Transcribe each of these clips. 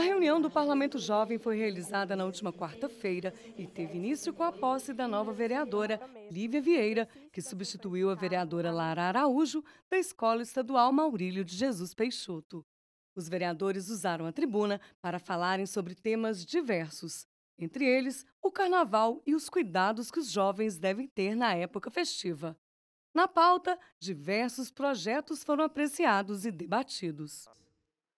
A reunião do Parlamento Jovem foi realizada na última quarta-feira e teve início com a posse da nova vereadora, Lívia Vieira, que substituiu a vereadora Lara Araújo, da Escola Estadual Maurílio de Jesus Peixoto. Os vereadores usaram a tribuna para falarem sobre temas diversos, entre eles o carnaval e os cuidados que os jovens devem ter na época festiva. Na pauta, diversos projetos foram apreciados e debatidos.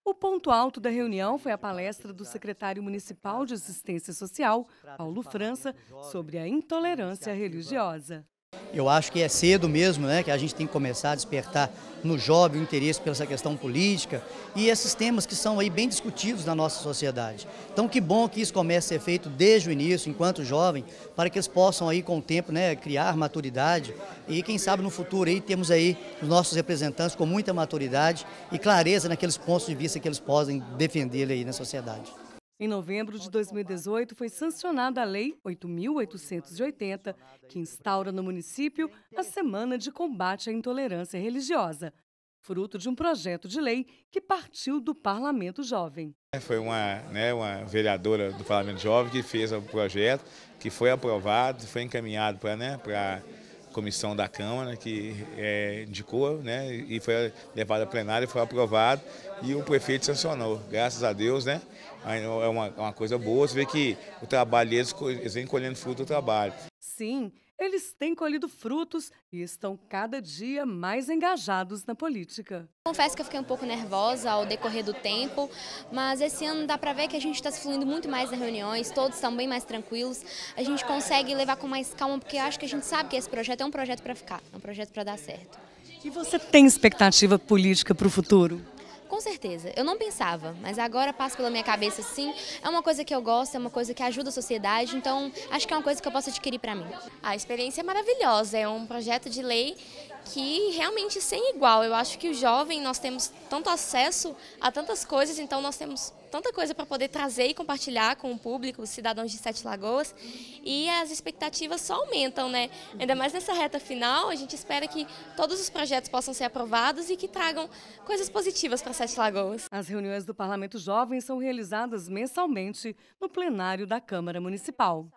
O ponto alto da reunião foi a palestra do secretário municipal de Assistência Social, Paulo França, sobre a intolerância religiosa. Eu acho que é cedo mesmo, né, que a gente tem que começar a despertar no jovem o interesse pela essa questão política e esses temas que são aí bem discutidos na nossa sociedade. Então que bom que isso comece a ser feito desde o início, enquanto jovem, para que eles possam aí com o tempo, né, criar maturidade e quem sabe no futuro aí temos aí os nossos representantes com muita maturidade e clareza naqueles pontos de vista que eles podem defender aí na sociedade. Em novembro de 2018, foi sancionada a Lei 8.880, que instaura no município a Semana de Combate à Intolerância Religiosa, fruto de um projeto de lei que partiu do Parlamento Jovem. É, foi uma, né, uma vereadora do Parlamento Jovem que fez o projeto, que foi aprovado, foi encaminhado para né, comissão da Câmara né, que é, indicou, né, e foi levado à plenário, foi aprovado e o prefeito sancionou. Graças a Deus, né? É uma, é uma coisa boa, você vê que o trabalho, eles, eles vêm colhendo fruto do trabalho. Sim, eles têm colhido frutos e estão cada dia mais engajados na política. Confesso que eu fiquei um pouco nervosa ao decorrer do tempo, mas esse ano dá para ver que a gente está se fluindo muito mais nas reuniões, todos estão bem mais tranquilos, a gente consegue levar com mais calma, porque acho que a gente sabe que esse projeto é um projeto para ficar, é um projeto para dar certo. E você tem expectativa política para o futuro? certeza. Eu não pensava, mas agora passa pela minha cabeça sim. É uma coisa que eu gosto, é uma coisa que ajuda a sociedade, então acho que é uma coisa que eu posso adquirir para mim. A experiência é maravilhosa, é um projeto de lei que realmente sem igual. Eu acho que o jovem, nós temos tanto acesso a tantas coisas, então nós temos tanta coisa para poder trazer e compartilhar com o público, os cidadãos de Sete Lagoas, e as expectativas só aumentam, né? Ainda mais nessa reta final, a gente espera que todos os projetos possam ser aprovados e que tragam coisas positivas para Sete Lagoas. As reuniões do Parlamento Jovem são realizadas mensalmente no plenário da Câmara Municipal.